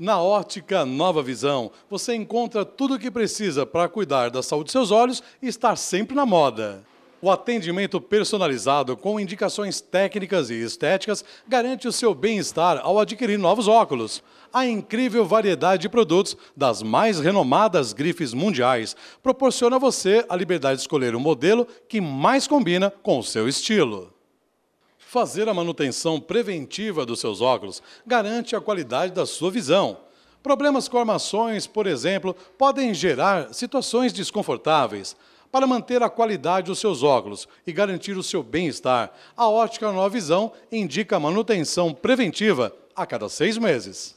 Na Ótica Nova Visão, você encontra tudo o que precisa para cuidar da saúde dos seus olhos e estar sempre na moda. O atendimento personalizado com indicações técnicas e estéticas garante o seu bem-estar ao adquirir novos óculos. A incrível variedade de produtos das mais renomadas grifes mundiais proporciona a você a liberdade de escolher o modelo que mais combina com o seu estilo. Fazer a manutenção preventiva dos seus óculos garante a qualidade da sua visão. Problemas com armações, por exemplo, podem gerar situações desconfortáveis. Para manter a qualidade dos seus óculos e garantir o seu bem-estar, a Ótica Nova Visão indica manutenção preventiva a cada seis meses.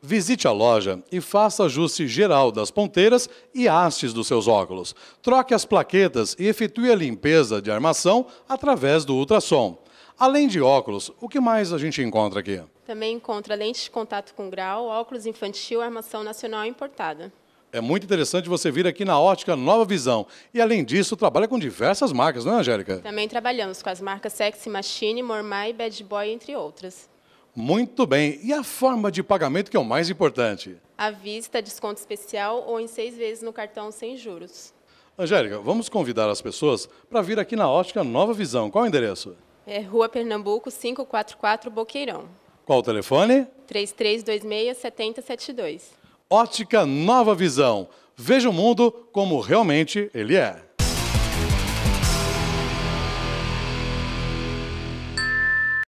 Visite a loja e faça ajuste geral das ponteiras e hastes dos seus óculos. Troque as plaquetas e efetue a limpeza de armação através do ultrassom. Além de óculos, o que mais a gente encontra aqui? Também encontra lentes de contato com grau, óculos infantil, armação nacional importada. É muito interessante você vir aqui na Ótica Nova Visão. E além disso, trabalha com diversas marcas, não é, Angélica? Também trabalhamos com as marcas Sexy Machine, Mormai, Bad Boy, entre outras. Muito bem. E a forma de pagamento que é o mais importante? À vista, desconto especial ou em seis vezes no cartão sem juros. Angélica, vamos convidar as pessoas para vir aqui na Ótica Nova Visão. Qual é o endereço? É Rua Pernambuco, 544 Boqueirão. Qual o telefone? 3326-7072. Ótica Nova Visão. Veja o mundo como realmente ele é.